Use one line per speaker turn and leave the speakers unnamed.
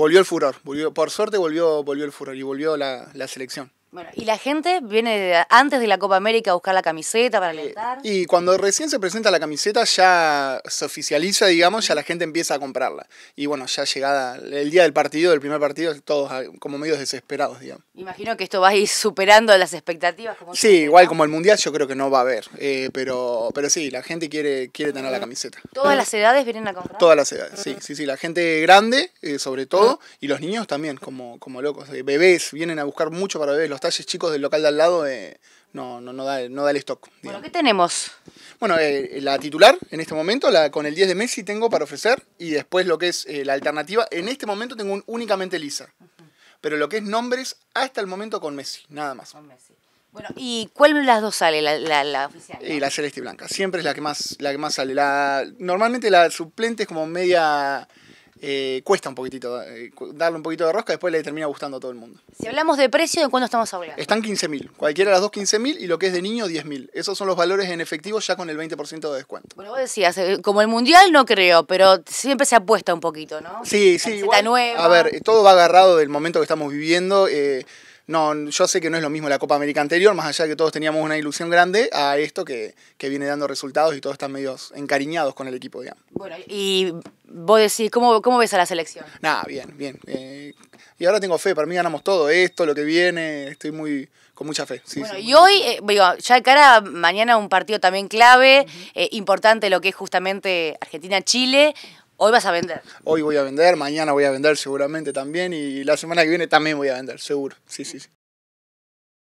volvió el furor. por suerte volvió, volvió el furor y volvió la, la selección. Bueno,
y la gente viene antes de la Copa América a buscar la camiseta para eh, alentar.
Y cuando recién se presenta la camiseta ya se oficializa, digamos, ya la gente empieza a comprarla. Y bueno, ya llegada el día del partido, del primer partido, todos ah, como medios desesperados, digamos.
Imagino que esto va a ir superando las expectativas.
sí, igual como el Mundial yo creo que no va a haber, eh, pero, pero sí, la gente quiere, quiere tener la camiseta.
¿Todas las edades vienen a comprar?
Todas las edades, sí, sí, sí, la gente grande eh, sobre todo, y los niños también, como, como locos, bebés, vienen a buscar mucho para bebés, los talles chicos del local de al lado eh, no, da, el stock. Bueno, ¿qué tenemos? Bueno, eh, eh, la titular en este momento, la con el 10 de Messi tengo para ofrecer y después lo que es la alternativa, en este momento tengo un, únicamente lisa. Pero lo que es nombres hasta el momento con Messi, nada más. Bueno, ¿y cuál de las dos sale la, oficial? la celeste y blanca, siempre es la que más, la que más sale. La, normalmente la suplente es como media eh, cuesta un poquitito eh, darle un poquito de rosca, después le termina gustando a todo el mundo.
Si hablamos de precio, ¿de cuándo estamos hablando?
Están 15.000, cualquiera de las dos 15.000 y lo que es de niño 10.000. Esos son los valores en efectivo ya con el 20% de descuento.
Bueno, vos decías, eh, como el mundial no creo, pero siempre se apuesta un poquito, ¿no? Sí, sí.
A ver, todo va agarrado del momento que estamos viviendo no, yo sé que no es lo mismo la Copa América anterior, más allá de que todos teníamos una ilusión grande, a esto que, viene dando resultados y todos están medios encariñados con el equipo, digamos.
Bueno, y vos decís, ¿cómo, cómo ves a la selección? Nada,
bien, bien. Eh, y ahora tengo fe, para mí ganamos todo esto, lo que viene, estoy muy con mucha fe. Sí, bueno,
y hoy, eh, ya de cara mañana un partido también clave, eh, importante lo que es justamente Argentina-Chile. Hoy vas a vender.
Hoy voy a vender, mañana voy a vender seguramente también y la semana que viene también voy a vender, seguro. Sí, sí, sí.